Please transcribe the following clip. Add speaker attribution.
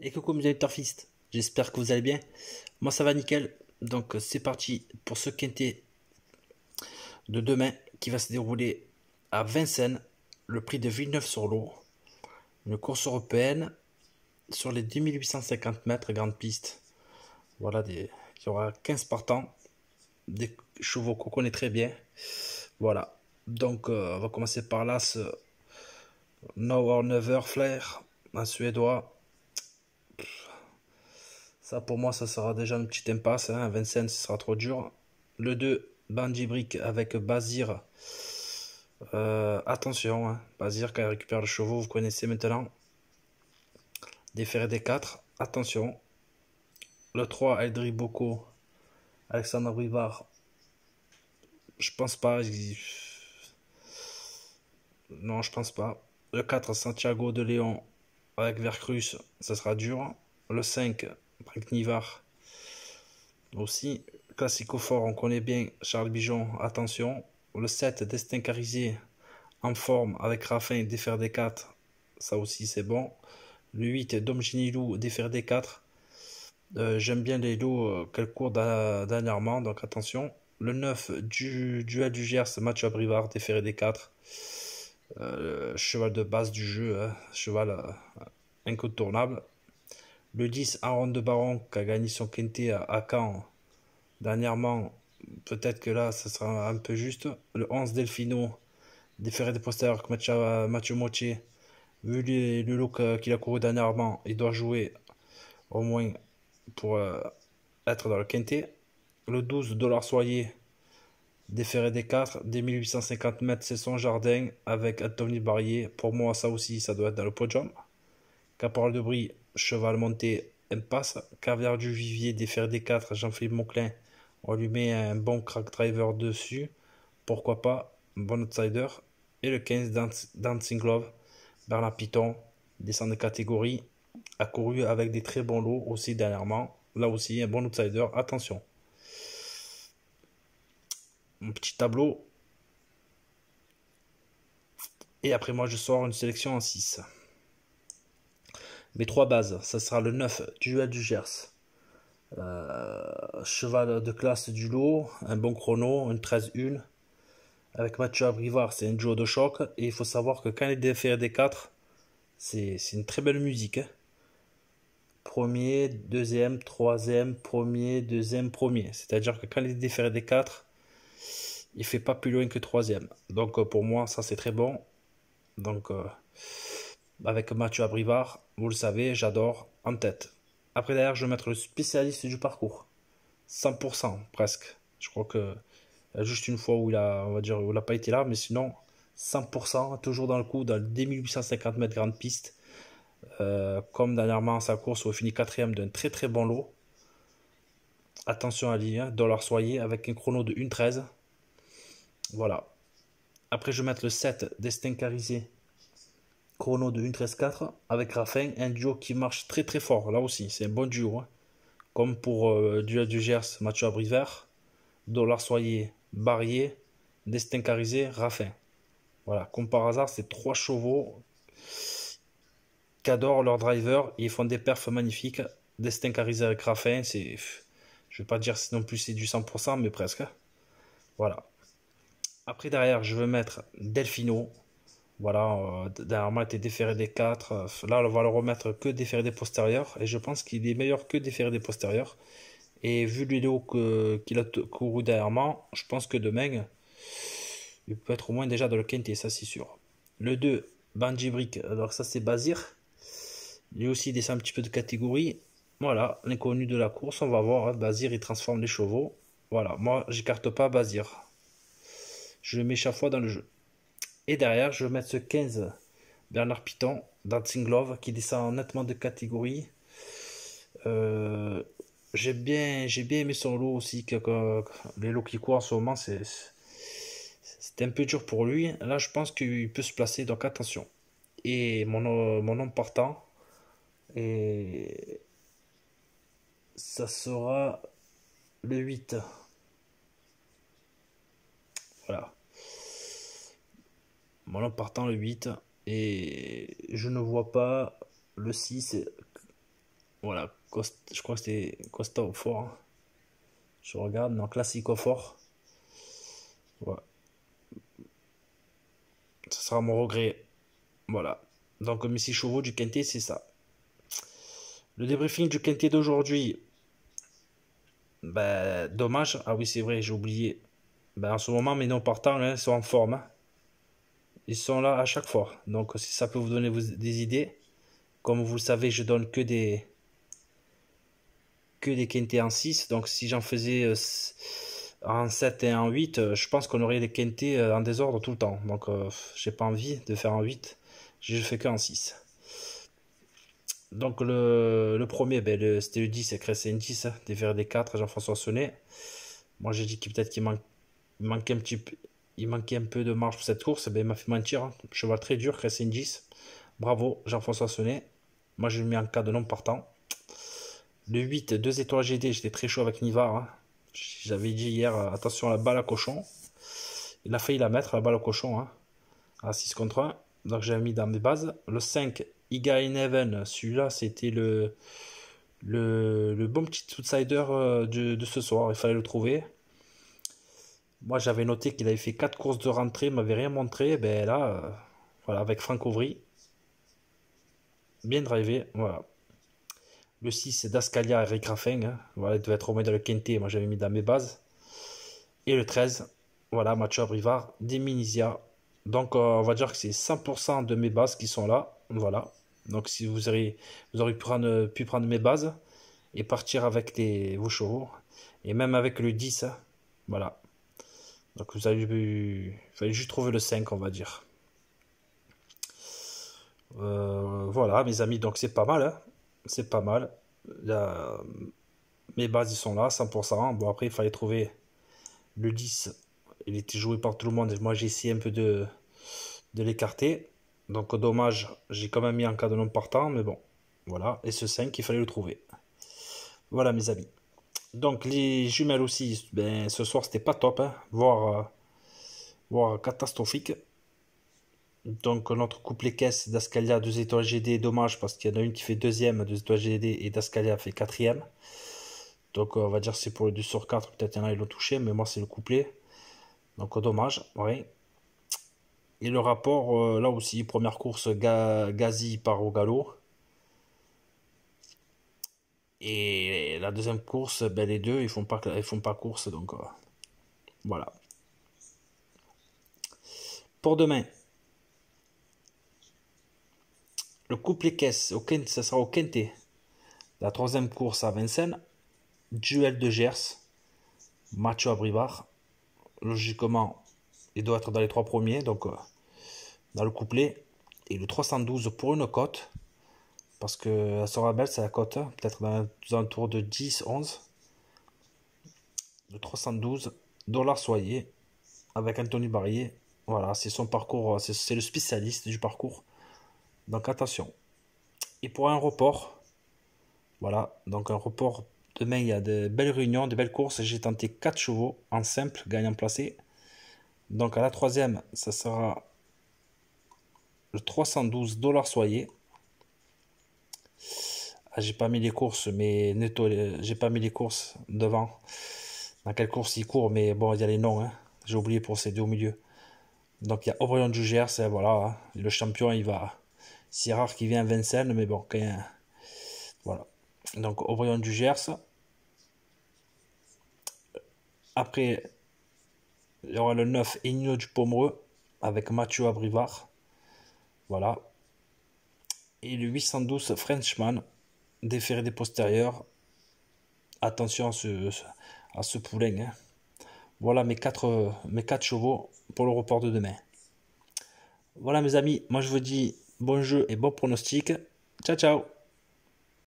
Speaker 1: et coucou mes turfistes, j'espère que vous allez bien. Moi ça va nickel, donc euh, c'est parti pour ce quintet de demain qui va se dérouler à Vincennes, le prix de villeneuve sur l'eau, une course européenne sur les 2850 mètres grande piste. Voilà, des... il y aura 15 partants, des chevaux qu'on connaît très bien. Voilà, donc euh, on va commencer par là, ce No or Never Flair, un suédois ça, pour moi, ça sera déjà une petite impasse. Hein. Vincennes, ce sera trop dur. Le 2, Brick avec Bazir. Euh, attention, hein. Bazir, quand il récupère le chevaux, vous connaissez maintenant. Des Déféré des 4. Attention. Le 3, Eldri Boko. Alexandre Rivard. Je pense pas. Non, je pense pas. Le 4, Santiago de Léon avec Vercruz. Ça sera dur. Le 5, Breaknivar aussi. Classico fort, on connaît bien Charles Bijon, attention. Le 7, Destin en forme avec Raffin, défaire des 4, ça aussi c'est bon. Le 8, Dom Ginilou, défaire des 4. Euh, j'aime bien les loups euh, qu'elle court dernièrement, donc attention. Le 9, du, duel du Gers, match à Brivard, des 4. Euh, cheval de base du jeu, hein, cheval incontournable. Le 10, Aaron de Baron, qui a gagné son quintet à Caen dernièrement. Peut-être que là, ça sera un peu juste. Le 11, Delfino, déféré de avec Mathieu Motier. Vu le, look euh, qu'il a couru dernièrement, il doit jouer au moins pour euh, être dans le quintet. Le 12, Dollar Soyer, déféré des 4, des 1850 mètres, c'est son jardin avec Anthony Barrier. Pour moi, ça aussi, ça doit être dans le podium. Caporal de Brie, cheval monté, impasse, caviar du vivier, des des 4, Jean-Philippe Monclin, on lui met un bon crack driver dessus, pourquoi pas, bon outsider, et le 15 Dancing Glove, berlin Piton, descend de catégorie, a avec des très bons lots aussi dernièrement, là aussi un bon outsider, attention. un petit tableau. Et après moi je sors une sélection en 6 mes trois bases, ça sera le 9, duel du Gers. Euh, cheval de classe du lot, un bon chrono, une 13-1. Avec Mathieu Abrivard, c'est un duo de choc. Et il faut savoir que quand il est des 4, c'est une très belle musique. Hein. Premier, deuxième, troisième, premier, deuxième, premier. C'est-à-dire que quand il est des 4, il fait pas plus loin que troisième. Donc euh, pour moi, ça c'est très bon. Donc. Euh, avec Mathieu Abrivard, vous le savez, j'adore, en tête. Après d'ailleurs, je vais mettre le spécialiste du parcours. 100% presque. Je crois que euh, juste une fois où il on va dire, où il n'a pas été là, mais sinon 100%, toujours dans le coup, dans le 1850 mètres grande piste. Euh, comme dernièrement sa course où il finit quatrième d'un très très bon lot. Attention à lui, hein, dollar soyez avec un chrono de 1.13. Voilà. Après, je vais mettre le 7 Destin Carisé Chrono de 1.13.4 avec Raffin, un duo qui marche très très fort. Là aussi, c'est un bon duo. Hein. Comme pour euh, Duel du Gers, Mathieu Abrivert, Dollar Soyer, Barrier, Destincarisé, Rafin. Raffin. Voilà, comme par hasard, c'est trois chevaux qui adorent leur driver. Ils font des perfs magnifiques. Destincarisé avec Raffin, c'est. Je vais pas dire non plus c'est du 100%, mais presque. Hein. Voilà. Après, derrière, je veux mettre Delfino voilà, euh, dernièrement, il était déféré des 4. Euh, là, on va le remettre que déféré des postérieurs. Et je pense qu'il est meilleur que déféré des postérieurs. Et vu que qu'il a couru dernièrement, je pense que demain, il peut être au moins déjà dans le quintet, ça c'est sûr. Le 2, Banji Brick. Alors ça c'est Bazir. Lui aussi il descend un petit peu de catégorie. Voilà, l'inconnu de la course, on va voir. Hein. Bazir il transforme les chevaux. Voilà, moi j'écarte pas Bazir. Je le mets chaque fois dans le jeu. Et derrière, je vais mettre ce 15, Bernard Piton, Dancing Love, qui descend nettement de catégorie. Euh, j'ai bien, j'ai bien aimé son lot aussi. Que, les lots qui courent en ce moment, c'est, c'est un peu dur pour lui. Là, je pense qu'il peut se placer, donc attention. Et mon, mon nom partant, et ça sera le 8. Voilà. Bon, partant le 8. Et je ne vois pas le 6. Voilà, je crois que c'était Costa au fort. Hein. Je regarde, non, Classico fort. Voilà. ce sera mon regret. Voilà. Donc, mes 6 chevaux du Quintet, c'est ça. Le débriefing du Quintet d'aujourd'hui. Ben, dommage. Ah oui, c'est vrai, j'ai oublié. Ben, en ce moment, mes non partant ils hein, sont en forme. Hein ils sont là à chaque fois. Donc si ça peut vous donner des idées, comme vous le savez, je donne que des que des quintés en 6. Donc si j'en faisais en euh, 7 et en 8, euh, je pense qu'on aurait les quintés euh, en désordre tout le temps. Donc j'ai pas envie de faire en 8, je fais qu'en 6. Donc le, le premier, ben, c'était le 10, c'est une 10, hein. des verres des 4, Jean-François Sonnet. Moi j'ai dit qu'il peut-être qu'il manque, un petit peu il manquait un peu de marge pour cette course, eh ben, il m'a fait mentir. Hein. Cheval très dur, 10 Bravo, Jean-François Sonnet. Moi, je le mets en cas de non partant. Le 8, 2 étoiles GD, j'étais très chaud avec Nivar. Hein. J'avais dit hier, euh, attention à la balle à cochon. Il a failli la mettre, la balle hein. à cochon, à 6 contre 1. Donc j'ai mis dans mes bases. Le 5, Iga Heaven, celui-là, c'était le, le, bon petit outsider euh, de, ce soir. Il fallait le trouver. Moi, j'avais noté qu'il avait fait quatre courses de rentrée, il m'avait rien montré. Ben là, euh, voilà, avec Franco Vry. bien drivé, voilà. Le 6, c'est Dascalia et Rick Raffin. Hein. Voilà, il devait être au moins dans le quintet, moi j'avais mis dans mes bases. Et le 13, voilà, Mathieu Abrivard, Diminizia. Donc, euh, on va dire que c'est 100% de mes bases qui sont là. Voilà. Donc, si vous aurez, vous pu, prendre, mes bases et partir avec les, vos chevaux, et même avec le 10, hein. voilà. Donc vous avez fallait juste trouver le 5, on va dire. Euh, voilà, mes amis, donc c'est pas mal. Hein. c'est pas mal. mes bases, ils sont là, 100%. Bon, après, il fallait trouver le 10. Il était joué par tout le monde. Moi, j'ai essayé un peu de, de l'écarter. Donc, dommage, j'ai quand même mis un cas de non partant. Mais bon, voilà. Et ce 5, il fallait le trouver. Voilà, mes amis. Donc les jumelles aussi, ben, ce soir c'était pas top, hein. euh, voire, catastrophique. Donc notre couplet caisse d'Ascalia 2 étoiles GD, dommage parce qu'il y en a une qui fait deuxième 2 étoiles GD et d'Ascalia fait quatrième. Donc euh, on va dire c'est pour le 2 sur 4, peut-être il y en a qui l'ont touché, mais moi c'est le couplet. Donc euh, dommage, oui. Et le rapport, là aussi, première course Gazi par au galop. Et la deuxième course, ben, les deux, ils font pas, ils font pas course, donc euh, voilà. Pour demain, le couplet caisse, au ça sera au Quintet. La troisième course à Vincennes, duel de Gers, Mathieu abrivar Logiquement, il doit être dans les trois premiers, donc euh, dans le couplet. Et le 312 pour une cote. Parce que belle, c'est la cote, peut-être dans un tour de 10, 11. De 312 dollars soyez avec Anthony Barrier. Voilà, c'est son parcours, euh, c'est le spécialiste du parcours. Donc attention. Et pour un report, voilà, donc un report demain, il y a de belles réunions, de belles courses. J'ai tenté 4 chevaux en simple, gagnant placé. Donc à la troisième, ça sera le 312 dollars soyez ah, j'ai pas mis les courses, mais netto, euh, j'ai pas mis les courses devant. Dans quelle course il court, mais bon, il y a les noms. Hein. J'ai oublié pour ces deux au milieu. Donc il y a Aubryon du c'est hein, voilà, hein. le champion, il va. C'est rare qu'il vient Vincennes, mais bon, quand Voilà. Donc Aubryon du Après, il y aura le 9 Enino du Pomereux avec Mathieu Abrivard. Voilà et le 812 Frenchman, déféré des postérieurs. Attention à ce, poulain. Hein. Voilà mes 4 quatre chevaux pour le report de demain. Voilà mes amis, moi je vous dis bon jeu et bon pronostic. Ciao ciao